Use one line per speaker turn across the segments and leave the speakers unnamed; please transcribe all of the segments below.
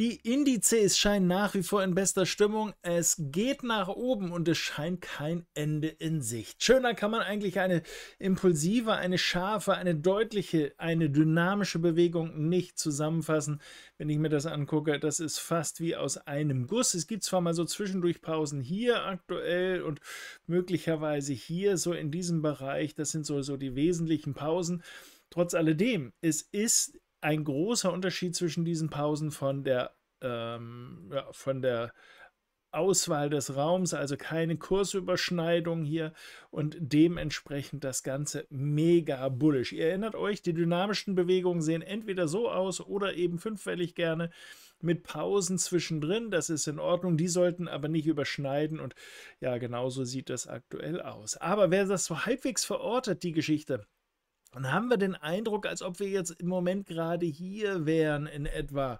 Die Indizes scheinen nach wie vor in bester Stimmung. Es geht nach oben und es scheint kein Ende in Sicht. Schöner kann man eigentlich eine impulsive, eine scharfe, eine deutliche, eine dynamische Bewegung nicht zusammenfassen. Wenn ich mir das angucke, das ist fast wie aus einem Guss. Es gibt zwar mal so zwischendurch Pausen hier aktuell und möglicherweise hier so in diesem Bereich. Das sind so, so die wesentlichen Pausen. Trotz alledem, es ist ein großer Unterschied zwischen diesen Pausen von der, ähm, ja, von der Auswahl des Raums, also keine Kursüberschneidung hier und dementsprechend das Ganze mega bullisch. Ihr erinnert euch, die dynamischen Bewegungen sehen entweder so aus oder eben fünffällig gerne mit Pausen zwischendrin. Das ist in Ordnung, die sollten aber nicht überschneiden und ja, genauso sieht das aktuell aus. Aber wer das so halbwegs verortet, die Geschichte, und haben wir den Eindruck, als ob wir jetzt im Moment gerade hier wären in etwa.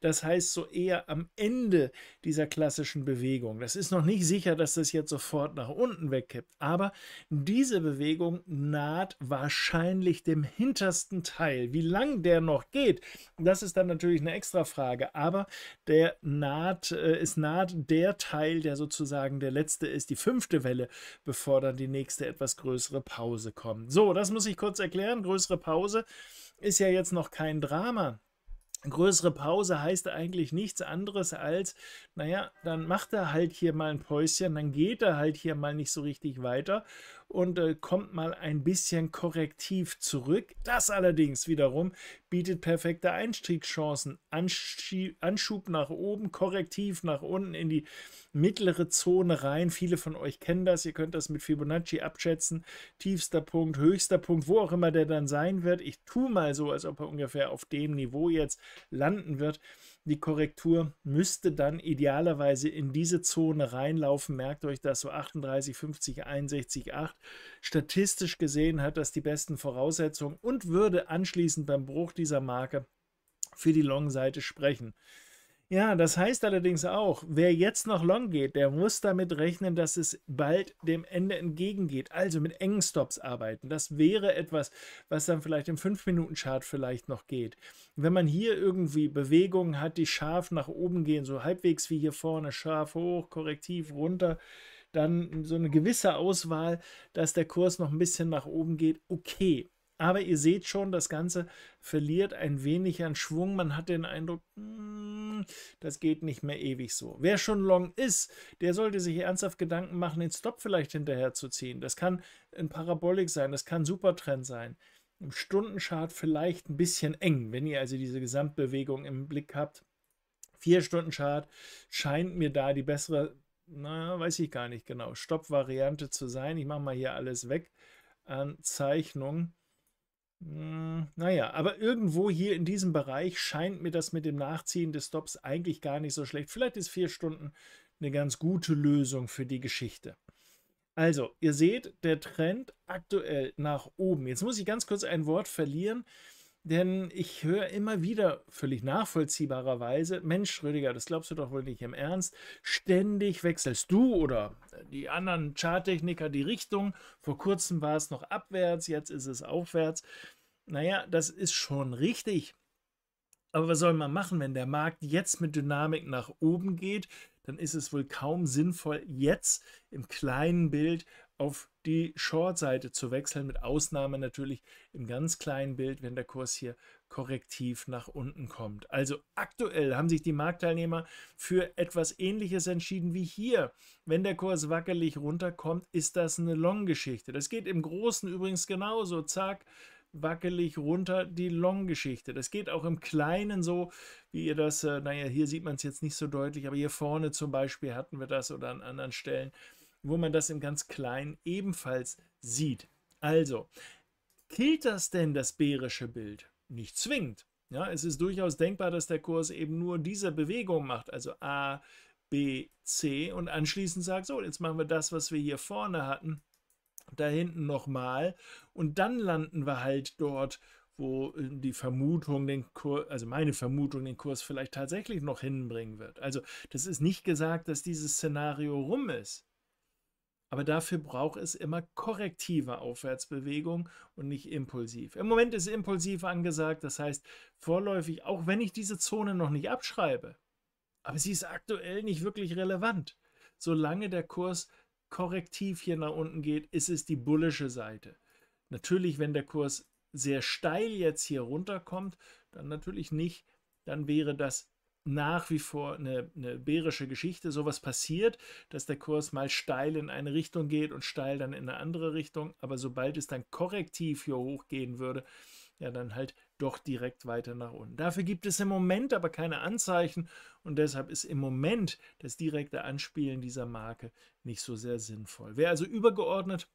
Das heißt so eher am Ende dieser klassischen Bewegung. Das ist noch nicht sicher, dass das jetzt sofort nach unten wegkippt. Aber diese Bewegung naht wahrscheinlich dem hintersten Teil. Wie lang der noch geht, das ist dann natürlich eine extra Frage. Aber der naht, äh, es naht der Teil, der sozusagen der letzte ist, die fünfte Welle, bevor dann die nächste etwas größere Pause kommt. So, das muss ich kurz erklären erklären. Größere Pause ist ja jetzt noch kein Drama. Größere Pause heißt eigentlich nichts anderes als, naja, dann macht er halt hier mal ein Päuschen, dann geht er halt hier mal nicht so richtig weiter und äh, kommt mal ein bisschen korrektiv zurück. Das allerdings wiederum bietet perfekte Einstiegschancen. Anschie Anschub nach oben, korrektiv nach unten in die mittlere Zone rein. Viele von euch kennen das. Ihr könnt das mit Fibonacci abschätzen. Tiefster Punkt, höchster Punkt, wo auch immer der dann sein wird. Ich tue mal so, als ob er ungefähr auf dem Niveau jetzt landen wird. Die Korrektur müsste dann idealerweise in diese Zone reinlaufen. Merkt euch das so 38, 50, 61, 8. Statistisch gesehen hat das die besten Voraussetzungen und würde anschließend beim Bruch dieser Marke für die Long-Seite sprechen. Ja, das heißt allerdings auch, wer jetzt noch long geht, der muss damit rechnen, dass es bald dem Ende entgegengeht. Also mit engen Stops arbeiten. Das wäre etwas, was dann vielleicht im 5-Minuten-Chart vielleicht noch geht. Wenn man hier irgendwie Bewegungen hat, die scharf nach oben gehen, so halbwegs wie hier vorne, scharf hoch, korrektiv runter, dann so eine gewisse Auswahl, dass der Kurs noch ein bisschen nach oben geht, okay. Aber ihr seht schon, das Ganze verliert ein wenig an Schwung. Man hat den Eindruck, hm, das geht nicht mehr ewig so. Wer schon long ist, der sollte sich ernsthaft Gedanken machen, den Stop vielleicht hinterher zu ziehen. Das kann ein Parabolik sein, das kann ein Supertrend sein. Im Stundenchart vielleicht ein bisschen eng, wenn ihr also diese Gesamtbewegung im Blick habt. Vier Stunden Chart scheint mir da die bessere, na, weiß ich gar nicht genau, Stopp-Variante zu sein. Ich mache mal hier alles weg an Zeichnungen. Hm, naja, aber irgendwo hier in diesem Bereich scheint mir das mit dem Nachziehen des Stops eigentlich gar nicht so schlecht. Vielleicht ist vier Stunden eine ganz gute Lösung für die Geschichte. Also, ihr seht, der Trend aktuell nach oben. Jetzt muss ich ganz kurz ein Wort verlieren. Denn ich höre immer wieder völlig nachvollziehbarerweise, Mensch, Rüdiger, das glaubst du doch wohl nicht im Ernst, ständig wechselst du oder äh, die anderen Charttechniker die Richtung. Vor kurzem war es noch abwärts, jetzt ist es aufwärts. Naja, das ist schon richtig. Aber was soll man machen, wenn der Markt jetzt mit Dynamik nach oben geht? Dann ist es wohl kaum sinnvoll, jetzt im kleinen Bild auf die Short-Seite zu wechseln, mit Ausnahme natürlich im ganz kleinen Bild, wenn der Kurs hier korrektiv nach unten kommt. Also aktuell haben sich die Marktteilnehmer für etwas Ähnliches entschieden wie hier. Wenn der Kurs wackelig runterkommt, ist das eine Long-Geschichte. Das geht im Großen übrigens genauso. Zack, wackelig runter die Long-Geschichte. Das geht auch im Kleinen so, wie ihr das, äh, naja, hier sieht man es jetzt nicht so deutlich, aber hier vorne zum Beispiel hatten wir das oder an anderen Stellen wo man das im ganz Kleinen ebenfalls sieht. Also, killt das denn das bärische Bild? Nicht zwingend. Ja, es ist durchaus denkbar, dass der Kurs eben nur diese Bewegung macht, also A, B, C und anschließend sagt, so, jetzt machen wir das, was wir hier vorne hatten, da hinten nochmal und dann landen wir halt dort, wo äh, die Vermutung, den Kurs, also meine Vermutung, den Kurs vielleicht tatsächlich noch hinbringen wird. Also das ist nicht gesagt, dass dieses Szenario rum ist. Aber dafür braucht es immer korrektive Aufwärtsbewegung und nicht impulsiv. Im Moment ist impulsiv angesagt, das heißt vorläufig, auch wenn ich diese Zone noch nicht abschreibe, aber sie ist aktuell nicht wirklich relevant. Solange der Kurs korrektiv hier nach unten geht, ist es die bullische Seite. Natürlich, wenn der Kurs sehr steil jetzt hier runterkommt, dann natürlich nicht, dann wäre das nach wie vor eine, eine bärische Geschichte. Sowas passiert, dass der Kurs mal steil in eine Richtung geht und steil dann in eine andere Richtung. Aber sobald es dann korrektiv hier hochgehen würde, ja, dann halt doch direkt weiter nach unten. Dafür gibt es im Moment aber keine Anzeichen und deshalb ist im Moment das direkte Anspielen dieser Marke nicht so sehr sinnvoll. Wer also übergeordnet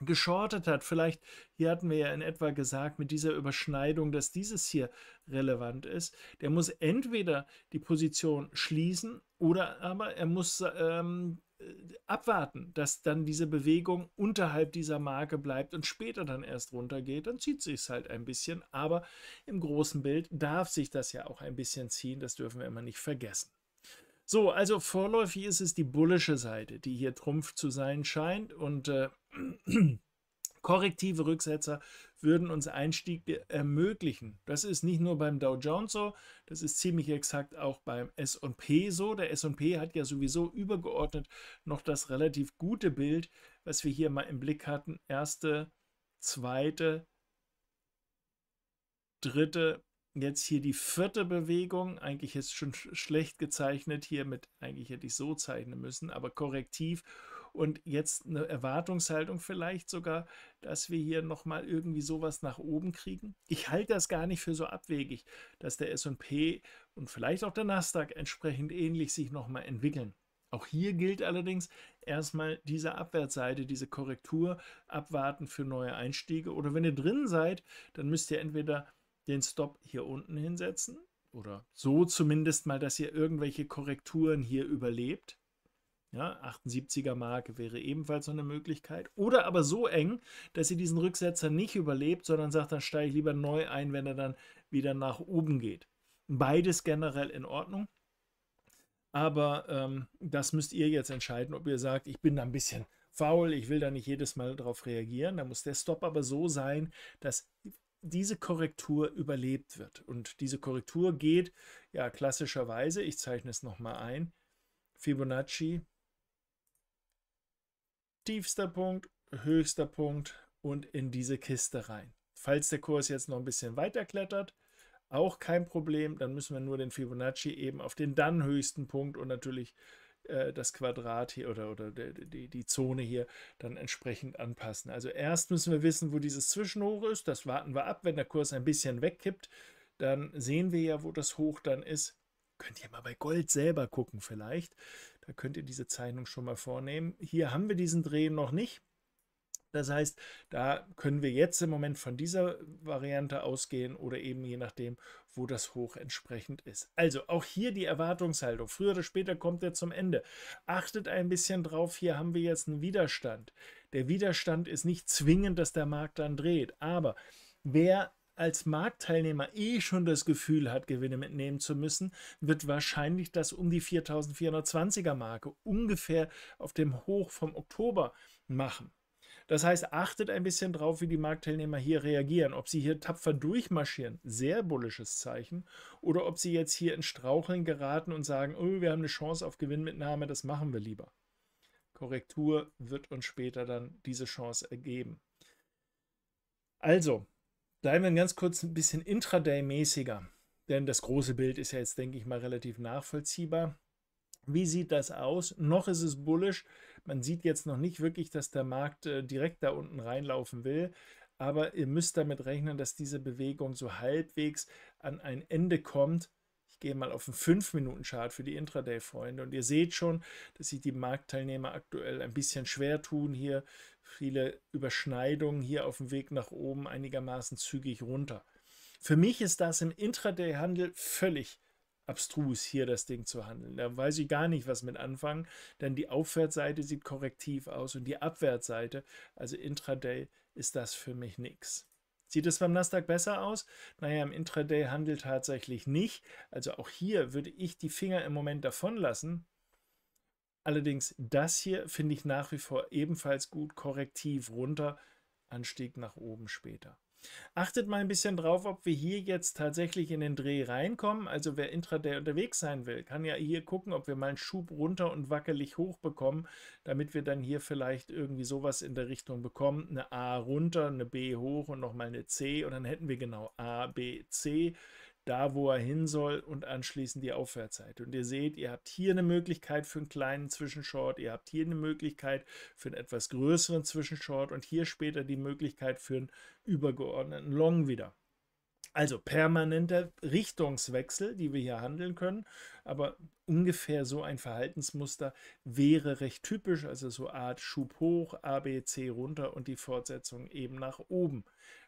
geschortet hat. Vielleicht, hier hatten wir ja in etwa gesagt, mit dieser Überschneidung, dass dieses hier relevant ist. Der muss entweder die Position schließen oder aber er muss ähm, äh, abwarten, dass dann diese Bewegung unterhalb dieser Marke bleibt und später dann erst runtergeht, dann zieht sich es halt ein bisschen. Aber im großen Bild darf sich das ja auch ein bisschen ziehen, das dürfen wir immer nicht vergessen. So, also vorläufig ist es die bullische Seite, die hier Trumpf zu sein scheint und äh, korrektive Rücksetzer würden uns Einstieg äh, ermöglichen. Das ist nicht nur beim Dow Jones so, das ist ziemlich exakt auch beim S&P so. Der S&P hat ja sowieso übergeordnet noch das relativ gute Bild, was wir hier mal im Blick hatten. Erste, zweite, dritte jetzt hier die vierte Bewegung, eigentlich ist schon schlecht gezeichnet hier mit, eigentlich hätte ich so zeichnen müssen, aber korrektiv und jetzt eine Erwartungshaltung vielleicht sogar, dass wir hier nochmal irgendwie sowas nach oben kriegen. Ich halte das gar nicht für so abwegig, dass der S&P und vielleicht auch der Nasdaq entsprechend ähnlich sich nochmal entwickeln. Auch hier gilt allerdings erstmal diese Abwärtsseite, diese Korrektur, abwarten für neue Einstiege. Oder wenn ihr drin seid, dann müsst ihr entweder den Stop hier unten hinsetzen oder so zumindest mal, dass ihr irgendwelche Korrekturen hier überlebt. Ja, 78er Marke wäre ebenfalls so eine Möglichkeit. Oder aber so eng, dass ihr diesen Rücksetzer nicht überlebt, sondern sagt, dann steige ich lieber neu ein, wenn er dann wieder nach oben geht. Beides generell in Ordnung. Aber ähm, das müsst ihr jetzt entscheiden, ob ihr sagt, ich bin da ein bisschen faul, ich will da nicht jedes Mal drauf reagieren. Da muss der Stop aber so sein, dass diese Korrektur überlebt wird. Und diese Korrektur geht ja klassischerweise, ich zeichne es nochmal ein, Fibonacci, tiefster Punkt, höchster Punkt und in diese Kiste rein. Falls der Kurs jetzt noch ein bisschen weiter klettert, auch kein Problem, dann müssen wir nur den Fibonacci eben auf den dann höchsten Punkt und natürlich äh, das Quadrat hier oder, oder die, die Zone hier dann entsprechend anpassen. Also erst müssen wir wissen, wo dieses Zwischenhoch ist. Das warten wir ab. Wenn der Kurs ein bisschen wegkippt, dann sehen wir ja, wo das Hoch dann ist. Könnt ihr mal bei Gold selber gucken vielleicht. Da könnt ihr diese Zeichnung schon mal vornehmen. Hier haben wir diesen Dreh noch nicht. Das heißt, da können wir jetzt im Moment von dieser Variante ausgehen oder eben je nachdem, wo das hoch entsprechend ist. Also auch hier die Erwartungshaltung. Früher oder später kommt er zum Ende. Achtet ein bisschen drauf, hier haben wir jetzt einen Widerstand. Der Widerstand ist nicht zwingend, dass der Markt dann dreht, aber wer als Marktteilnehmer eh schon das Gefühl hat, Gewinne mitnehmen zu müssen, wird wahrscheinlich das um die 4420er Marke ungefähr auf dem Hoch vom Oktober machen. Das heißt, achtet ein bisschen drauf, wie die Marktteilnehmer hier reagieren. Ob sie hier tapfer durchmarschieren, sehr bullisches Zeichen, oder ob sie jetzt hier in Straucheln geraten und sagen, oh, wir haben eine Chance auf Gewinnmitnahme, das machen wir lieber. Korrektur wird uns später dann diese Chance ergeben. Also, bleiben wir ganz kurz ein bisschen intraday-mäßiger, denn das große Bild ist ja jetzt, denke ich mal, relativ nachvollziehbar. Wie sieht das aus? Noch ist es bullisch. Man sieht jetzt noch nicht wirklich, dass der Markt äh, direkt da unten reinlaufen will. Aber ihr müsst damit rechnen, dass diese Bewegung so halbwegs an ein Ende kommt. Ich gehe mal auf einen 5-Minuten-Chart für die Intraday-Freunde. Und ihr seht schon, dass sich die Marktteilnehmer aktuell ein bisschen schwer tun. Hier viele Überschneidungen, hier auf dem Weg nach oben einigermaßen zügig runter. Für mich ist das im Intraday-Handel völlig abstrus, hier das Ding zu handeln. Da weiß ich gar nicht, was mit anfangen, denn die Aufwärtsseite sieht korrektiv aus und die Abwärtsseite, also Intraday, ist das für mich nichts. Sieht es beim Nasdaq besser aus? Naja, im Intraday-Handel tatsächlich nicht. Also auch hier würde ich die Finger im Moment davon lassen. Allerdings das hier finde ich nach wie vor ebenfalls gut, korrektiv runter, Anstieg nach oben später. Achtet mal ein bisschen drauf, ob wir hier jetzt tatsächlich in den Dreh reinkommen. Also wer intraday unterwegs sein will, kann ja hier gucken, ob wir mal einen Schub runter und wackelig hoch bekommen, damit wir dann hier vielleicht irgendwie sowas in der Richtung bekommen. Eine A runter, eine B hoch und nochmal eine C und dann hätten wir genau A, B, C da, wo er hin soll und anschließend die Aufwärtszeit. Und ihr seht, ihr habt hier eine Möglichkeit für einen kleinen Zwischenshort, ihr habt hier eine Möglichkeit für einen etwas größeren Zwischenshort und hier später die Möglichkeit für einen übergeordneten Long wieder. Also permanenter Richtungswechsel, die wir hier handeln können, aber ungefähr so ein Verhaltensmuster wäre recht typisch, also so Art Schub hoch, ABC runter und die Fortsetzung eben nach oben.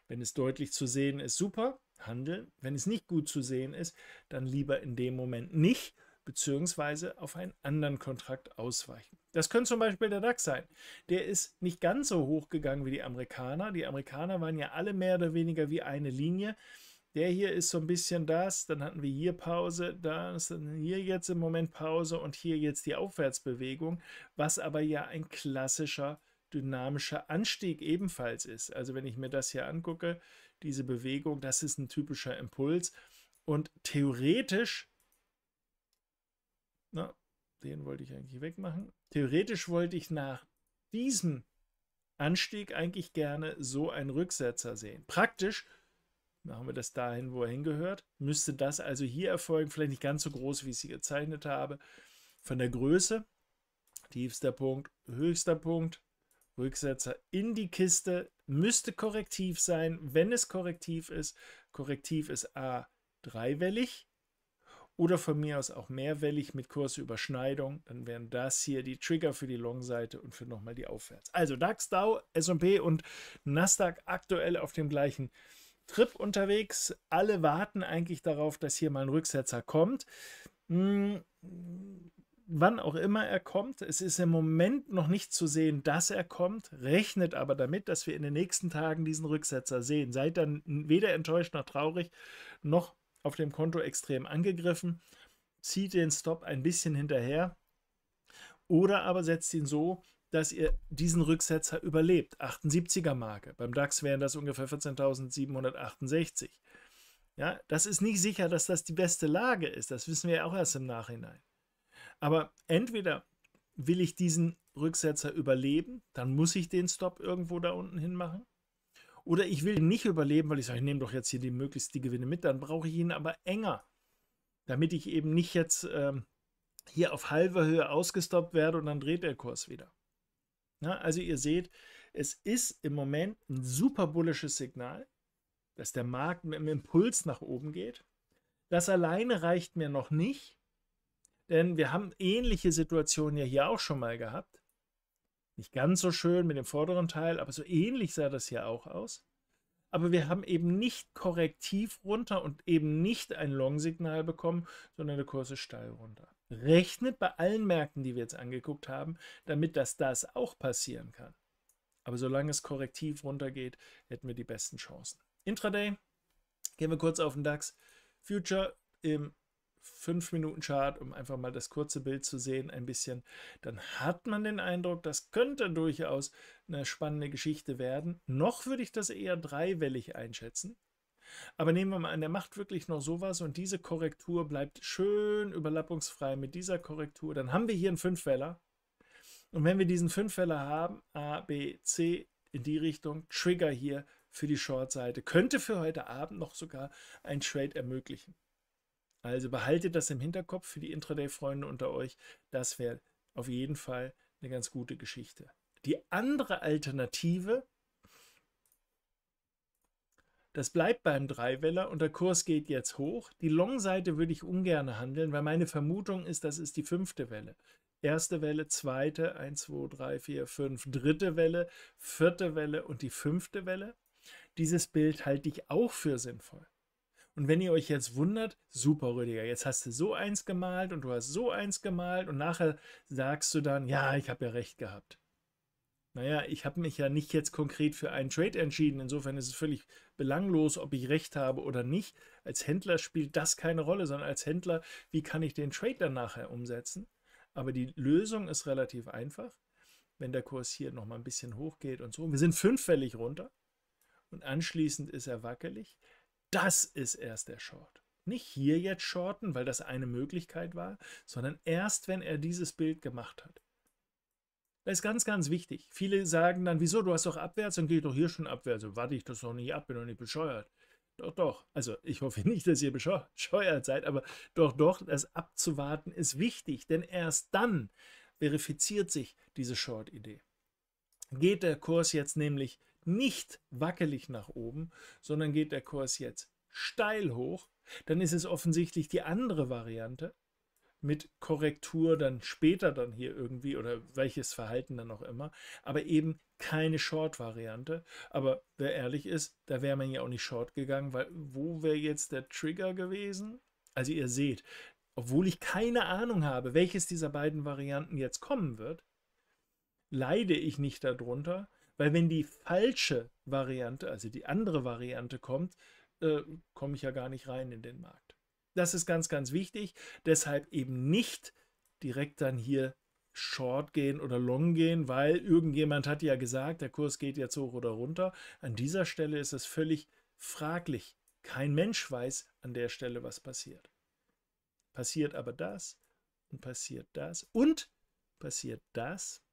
Wenn es deutlich zu sehen ist, super, handeln. Wenn es nicht gut zu sehen ist, dann lieber in dem Moment nicht, beziehungsweise auf einen anderen Kontrakt ausweichen. Das könnte zum Beispiel der DAX sein. Der ist nicht ganz so hoch gegangen wie die Amerikaner. Die Amerikaner waren ja alle mehr oder weniger wie eine Linie. Der hier ist so ein bisschen das, dann hatten wir hier Pause, da ist dann hier jetzt im Moment Pause und hier jetzt die Aufwärtsbewegung, was aber ja ein klassischer dynamischer Anstieg ebenfalls ist. Also wenn ich mir das hier angucke, diese Bewegung, das ist ein typischer Impuls. Und theoretisch, na, den wollte ich eigentlich wegmachen, theoretisch wollte ich nach diesem Anstieg eigentlich gerne so einen Rücksetzer sehen. Praktisch machen wir das dahin, wo er hingehört, müsste das also hier erfolgen, vielleicht nicht ganz so groß, wie ich sie gezeichnet habe, von der Größe, tiefster Punkt, höchster Punkt, Rücksetzer in die Kiste, müsste korrektiv sein. Wenn es korrektiv ist, korrektiv ist A dreiwellig oder von mir aus auch mehrwellig mit Kursüberschneidung, dann wären das hier die Trigger für die Long-Seite und für nochmal die Aufwärts. Also DAX, DAO, S&P und Nasdaq aktuell auf dem gleichen Trip unterwegs. Alle warten eigentlich darauf, dass hier mal ein Rücksetzer kommt. Hm wann auch immer er kommt. Es ist im Moment noch nicht zu sehen, dass er kommt, rechnet aber damit, dass wir in den nächsten Tagen diesen Rücksetzer sehen. Seid dann weder enttäuscht noch traurig, noch auf dem Konto extrem angegriffen. Zieht den Stop ein bisschen hinterher oder aber setzt ihn so, dass ihr diesen Rücksetzer überlebt. 78er Marke. Beim DAX wären das ungefähr 14.768. Ja, das ist nicht sicher, dass das die beste Lage ist. Das wissen wir ja auch erst im Nachhinein. Aber entweder will ich diesen Rücksetzer überleben, dann muss ich den Stop irgendwo da unten hin machen. Oder ich will ihn nicht überleben, weil ich sage, ich nehme doch jetzt hier die möglichst die Gewinne mit, dann brauche ich ihn aber enger, damit ich eben nicht jetzt ähm, hier auf halber Höhe ausgestoppt werde und dann dreht der Kurs wieder. Na, also ihr seht, es ist im Moment ein super bullisches Signal, dass der Markt mit einem Impuls nach oben geht. Das alleine reicht mir noch nicht, denn wir haben ähnliche Situationen ja hier auch schon mal gehabt. Nicht ganz so schön mit dem vorderen Teil, aber so ähnlich sah das hier auch aus. Aber wir haben eben nicht korrektiv runter und eben nicht ein Long-Signal bekommen, sondern der Kurs ist steil runter. Rechnet bei allen Märkten, die wir jetzt angeguckt haben, damit dass das auch passieren kann. Aber solange es korrektiv runtergeht, hätten wir die besten Chancen. Intraday, gehen wir kurz auf den DAX. Future im 5 Minuten Chart, um einfach mal das kurze Bild zu sehen, ein bisschen, dann hat man den Eindruck, das könnte durchaus eine spannende Geschichte werden. Noch würde ich das eher dreiwellig einschätzen. Aber nehmen wir mal an, der macht wirklich noch sowas und diese Korrektur bleibt schön überlappungsfrei mit dieser Korrektur, dann haben wir hier einen Fünfweller. Und wenn wir diesen Fünfweller haben, A, B, C in die Richtung, Trigger hier für die Short-Seite, könnte für heute Abend noch sogar ein Trade ermöglichen. Also behaltet das im Hinterkopf für die Intraday-Freunde unter euch. Das wäre auf jeden Fall eine ganz gute Geschichte. Die andere Alternative, das bleibt beim Dreiweller und der Kurs geht jetzt hoch. Die Long-Seite würde ich ungern handeln, weil meine Vermutung ist, das ist die fünfte Welle. Erste Welle, zweite, 1, 2, 3, 4, 5, dritte Welle, vierte Welle und die fünfte Welle. Dieses Bild halte ich auch für sinnvoll. Und wenn ihr euch jetzt wundert, super Rüdiger, jetzt hast du so eins gemalt und du hast so eins gemalt und nachher sagst du dann, ja, ich habe ja recht gehabt. Naja, ich habe mich ja nicht jetzt konkret für einen Trade entschieden. Insofern ist es völlig belanglos, ob ich recht habe oder nicht. Als Händler spielt das keine Rolle, sondern als Händler, wie kann ich den Trade dann nachher umsetzen? Aber die Lösung ist relativ einfach, wenn der Kurs hier nochmal ein bisschen hochgeht und so. Wir sind fünffällig runter und anschließend ist er wackelig das ist erst der Short. Nicht hier jetzt shorten, weil das eine Möglichkeit war, sondern erst, wenn er dieses Bild gemacht hat. Das ist ganz, ganz wichtig. Viele sagen dann, wieso, du hast doch abwärts, dann gehe ich doch hier schon abwärts. So, warte ich das doch nicht ab, bin doch nicht bescheuert. Doch, doch. Also ich hoffe nicht, dass ihr bescheuert seid, aber doch, doch, das abzuwarten ist wichtig, denn erst dann verifiziert sich diese Short-Idee. Geht der Kurs jetzt nämlich nicht wackelig nach oben, sondern geht der Kurs jetzt steil hoch, dann ist es offensichtlich die andere Variante mit Korrektur dann später dann hier irgendwie oder welches Verhalten dann auch immer, aber eben keine Short-Variante. Aber wer ehrlich ist, da wäre man ja auch nicht Short gegangen, weil wo wäre jetzt der Trigger gewesen? Also ihr seht, obwohl ich keine Ahnung habe, welches dieser beiden Varianten jetzt kommen wird, leide ich nicht darunter, weil wenn die falsche Variante, also die andere Variante kommt, äh, komme ich ja gar nicht rein in den Markt. Das ist ganz, ganz wichtig. Deshalb eben nicht direkt dann hier Short gehen oder Long gehen, weil irgendjemand hat ja gesagt, der Kurs geht jetzt hoch oder runter. An dieser Stelle ist es völlig fraglich. Kein Mensch weiß an der Stelle, was passiert. Passiert aber das und passiert das und passiert das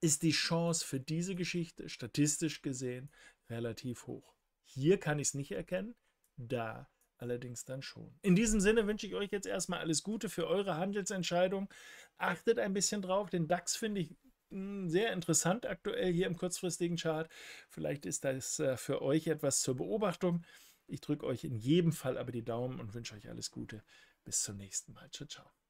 ist die Chance für diese Geschichte statistisch gesehen relativ hoch. Hier kann ich es nicht erkennen, da allerdings dann schon. In diesem Sinne wünsche ich euch jetzt erstmal alles Gute für eure Handelsentscheidung. Achtet ein bisschen drauf, den DAX finde ich hm, sehr interessant aktuell hier im kurzfristigen Chart. Vielleicht ist das äh, für euch etwas zur Beobachtung. Ich drücke euch in jedem Fall aber die Daumen und wünsche euch alles Gute. Bis zum nächsten Mal. Ciao, ciao.